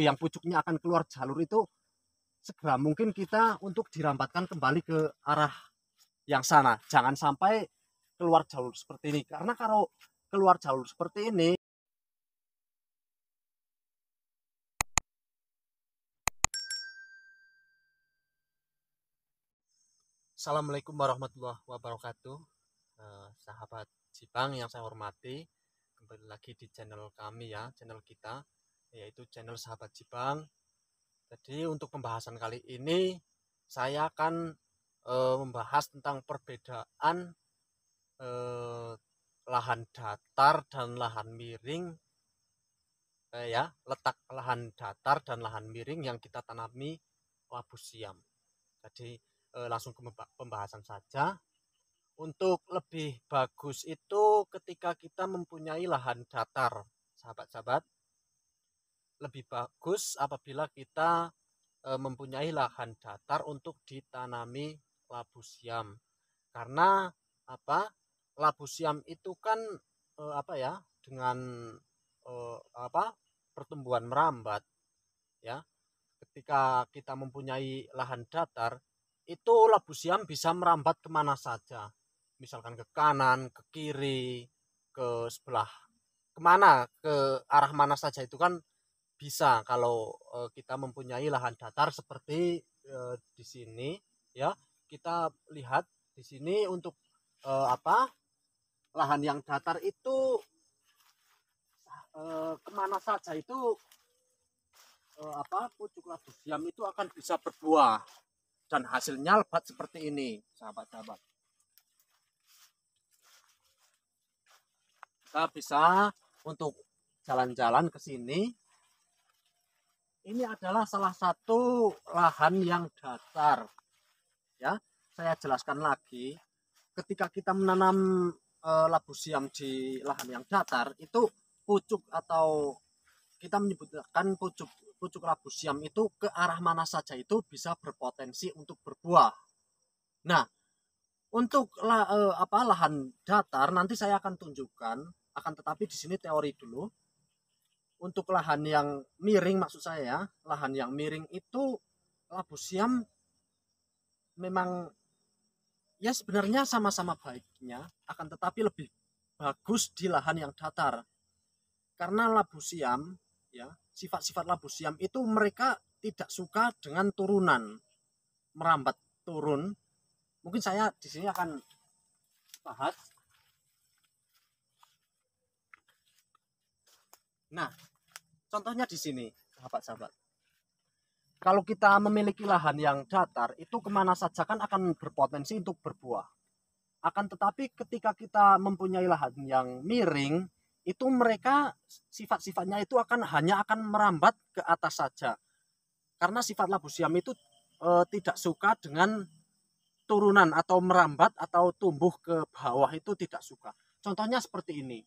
yang pucuknya akan keluar jalur itu segera mungkin kita untuk dirambatkan kembali ke arah yang sana. Jangan sampai keluar jalur seperti ini karena kalau keluar jalur seperti ini Assalamualaikum warahmatullahi wabarakatuh eh, Sahabat Jipang yang saya hormati Kembali lagi di channel kami ya Channel kita yaitu channel Sahabat Jipang. Jadi untuk pembahasan kali ini saya akan e, membahas tentang perbedaan e, lahan datar dan lahan miring e, ya, letak lahan datar dan lahan miring yang kita tanami labu siam. Jadi e, langsung ke pembahasan saja. Untuk lebih bagus itu ketika kita mempunyai lahan datar, sahabat-sahabat lebih bagus apabila kita e, mempunyai lahan datar untuk ditanami labu siam. Karena apa? Labu siam itu kan e, apa ya? Dengan e, apa? pertumbuhan merambat ya. Ketika kita mempunyai lahan datar, itu labu siam bisa merambat kemana saja. Misalkan ke kanan, ke kiri, ke sebelah kemana ke arah mana saja itu kan bisa kalau kita mempunyai lahan datar seperti di sini ya kita lihat di sini untuk apa lahan yang datar itu kemana saja itu apa pucuk labu siam itu akan bisa berbuah dan hasilnya lebat seperti ini sahabat-sahabat kita bisa untuk jalan-jalan ke sini ini adalah salah satu lahan yang datar. Ya, saya jelaskan lagi. Ketika kita menanam e, labu siam di lahan yang datar, itu pucuk atau kita menyebutkan pucuk pucuk labu siam itu ke arah mana saja itu bisa berpotensi untuk berbuah. Nah, untuk la, e, apa lahan datar nanti saya akan tunjukkan, akan tetapi di sini teori dulu untuk lahan yang miring maksud saya ya, lahan yang miring itu labu siam memang ya sebenarnya sama-sama baiknya akan tetapi lebih bagus di lahan yang datar karena labu siam ya sifat-sifat labu siam itu mereka tidak suka dengan turunan merambat turun mungkin saya di sini akan bahas nah Contohnya di sini, sahabat-sahabat. Kalau kita memiliki lahan yang datar, itu kemana saja kan akan berpotensi untuk berbuah. Akan tetapi ketika kita mempunyai lahan yang miring, itu mereka sifat-sifatnya itu akan hanya akan merambat ke atas saja. Karena sifat labu siam itu e, tidak suka dengan turunan atau merambat atau tumbuh ke bawah itu tidak suka. Contohnya seperti ini.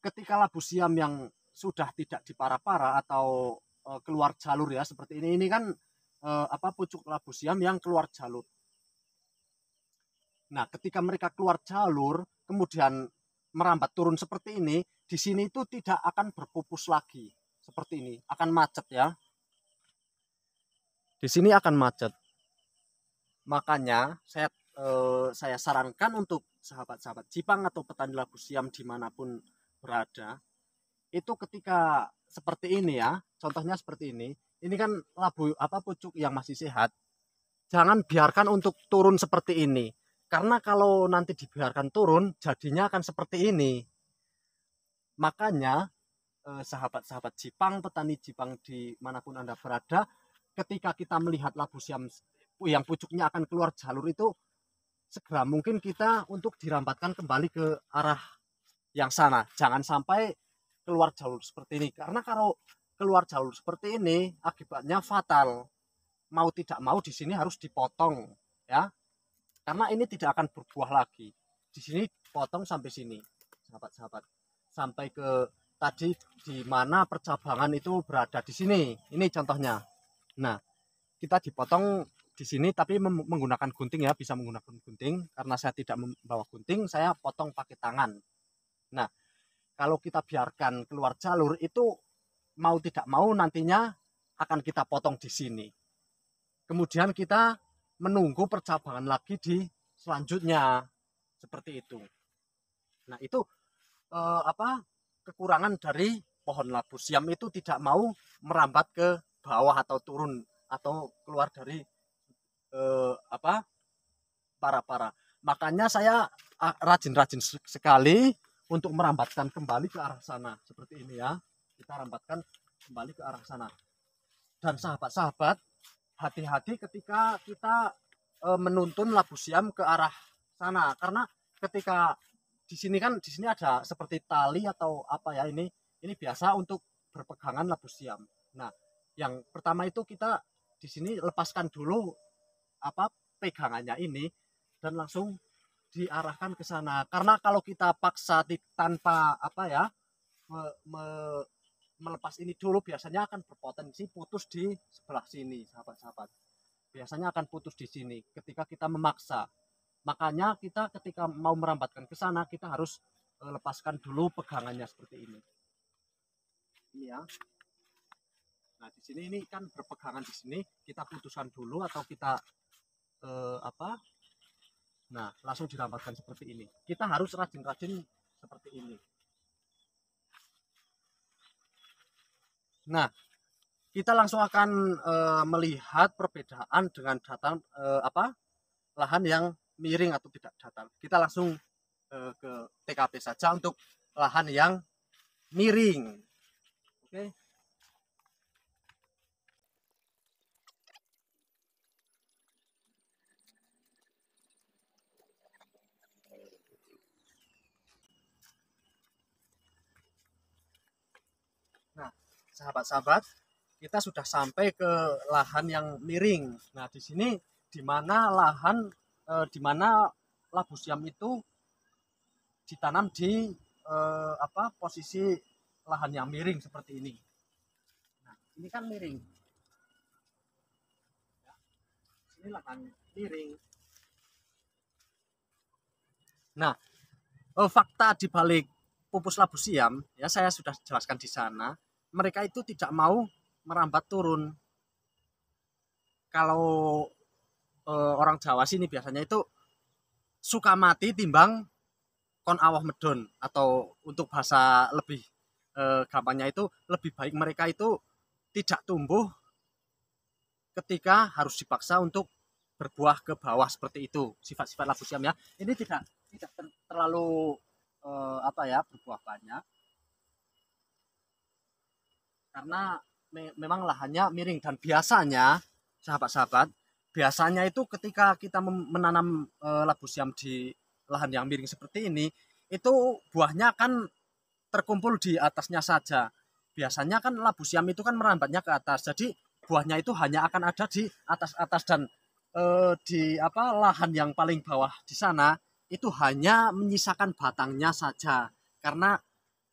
Ketika labu siam yang sudah tidak di para-para atau uh, keluar jalur ya seperti ini ini kan uh, apa pucuk labu siam yang keluar jalur. Nah, ketika mereka keluar jalur kemudian merambat turun seperti ini, di sini itu tidak akan berpupus lagi seperti ini, akan macet ya. Di sini akan macet. Makanya saya eh, saya sarankan untuk sahabat-sahabat Jipang atau petani labu siam dimanapun berada, itu ketika seperti ini ya contohnya seperti ini ini kan labu apa pucuk yang masih sehat jangan biarkan untuk turun seperti ini karena kalau nanti dibiarkan turun jadinya akan seperti ini makanya eh, sahabat-sahabat Jipang petani Jipang di manapun anda berada ketika kita melihat labu siam yang pucuknya akan keluar jalur itu segera mungkin kita untuk dirambatkan kembali ke arah yang sana jangan sampai keluar jalur seperti ini karena kalau keluar jalur seperti ini akibatnya fatal mau tidak mau di sini harus dipotong ya karena ini tidak akan berbuah lagi di sini potong sampai sini sahabat-sahabat sampai ke tadi di mana percabangan itu berada di sini ini contohnya nah kita dipotong di sini tapi menggunakan gunting ya bisa menggunakan gunting karena saya tidak membawa gunting saya potong pakai tangan nah kalau kita biarkan keluar jalur itu mau tidak mau nantinya akan kita potong di sini. Kemudian kita menunggu percabangan lagi di selanjutnya seperti itu. Nah itu eh, apa kekurangan dari pohon labu siam itu tidak mau merambat ke bawah atau turun atau keluar dari eh, apa para para. Makanya saya ah, rajin-rajin sekali untuk merambatkan kembali ke arah sana seperti ini ya kita rambatkan kembali ke arah sana dan sahabat-sahabat hati-hati ketika kita e, menuntun labu siam ke arah sana karena ketika di sini kan di sini ada seperti tali atau apa ya ini ini biasa untuk berpegangan labu siam nah yang pertama itu kita di sini lepaskan dulu apa pegangannya ini dan langsung diarahkan ke sana karena kalau kita paksa tanpa apa ya me, me, melepas ini dulu biasanya akan berpotensi putus di sebelah sini sahabat-sahabat biasanya akan putus di sini ketika kita memaksa makanya kita ketika mau merambatkan ke sana kita harus e, lepaskan dulu pegangannya seperti ini ini ya nah di sini ini kan berpegangan di sini kita putuskan dulu atau kita eh, apa Nah, langsung dirambatkan seperti ini. Kita harus rajin-rajin seperti ini. Nah, kita langsung akan e, melihat perbedaan dengan data e, apa lahan yang miring atau tidak datar. Kita langsung e, ke TKP saja untuk lahan yang miring. Oke. Okay. sahabat-sahabat, kita sudah sampai ke lahan yang miring. Nah, di sini di mana lahan e, di mana labu siam itu ditanam di e, apa posisi lahan yang miring seperti ini. Nah, ini kan miring. Ya, ini lahan miring. Nah, eh, fakta di balik pupus labu siam ya saya sudah jelaskan di sana mereka itu tidak mau merambat turun. Kalau eh, orang Jawa sini biasanya itu suka mati timbang kon awah medon atau untuk bahasa lebih eh, gampangnya itu lebih baik mereka itu tidak tumbuh ketika harus dipaksa untuk berbuah ke bawah seperti itu sifat-sifat labu siam ya ini tidak tidak terlalu eh, apa ya berbuah banyak karena me memang lahannya miring dan biasanya sahabat-sahabat biasanya itu ketika kita menanam e, labu siam di lahan yang miring seperti ini itu buahnya akan terkumpul di atasnya saja biasanya kan labu siam itu kan merambatnya ke atas jadi buahnya itu hanya akan ada di atas atas dan e, di apa lahan yang paling bawah di sana itu hanya menyisakan batangnya saja karena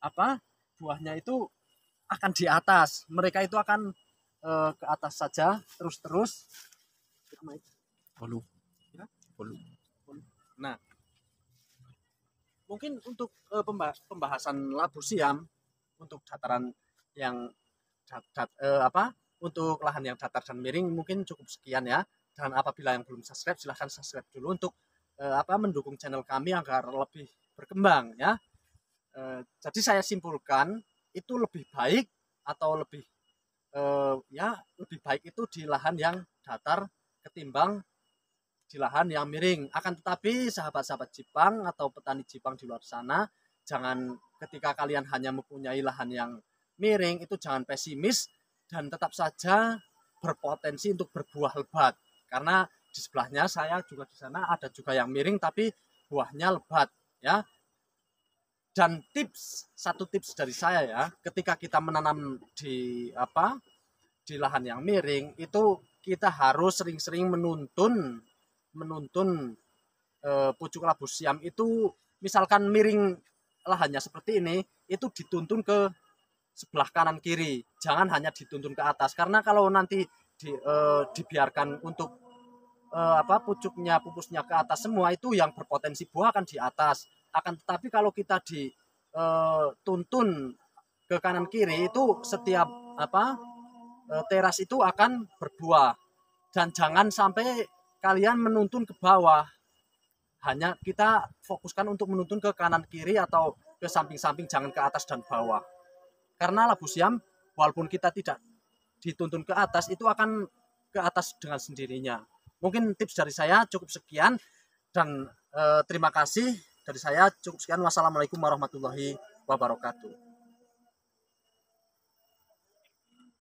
apa buahnya itu akan di atas mereka itu akan uh, ke atas saja terus terus ya? nah mungkin untuk uh, pembahasan labu siam untuk dataran yang dat, dat, uh, apa untuk lahan yang datar dan miring mungkin cukup sekian ya dan apabila yang belum subscribe silahkan subscribe dulu untuk uh, apa mendukung channel kami agar lebih berkembang ya. Uh, jadi saya simpulkan itu lebih baik atau lebih eh, ya lebih baik itu di lahan yang datar ketimbang di lahan yang miring. Akan tetapi sahabat-sahabat Jepang atau petani Jepang di luar sana jangan ketika kalian hanya mempunyai lahan yang miring itu jangan pesimis dan tetap saja berpotensi untuk berbuah lebat karena di sebelahnya saya juga di sana ada juga yang miring tapi buahnya lebat ya dan tips satu tips dari saya ya ketika kita menanam di apa di lahan yang miring itu kita harus sering-sering menuntun menuntun e, pucuk labu siam itu misalkan miring lahannya seperti ini itu dituntun ke sebelah kanan kiri jangan hanya dituntun ke atas karena kalau nanti di, e, dibiarkan untuk e, apa pucuknya pupusnya ke atas semua itu yang berpotensi buah akan di atas akan tetapi kalau kita dituntun eh, ke kanan kiri itu setiap apa eh, teras itu akan berbuah dan jangan sampai kalian menuntun ke bawah hanya kita fokuskan untuk menuntun ke kanan kiri atau ke samping-samping jangan ke atas dan bawah karena labu siam walaupun kita tidak dituntun ke atas itu akan ke atas dengan sendirinya mungkin tips dari saya cukup sekian dan e, terima kasih dari saya cukup sekian. Wassalamualaikum warahmatullahi wabarakatuh.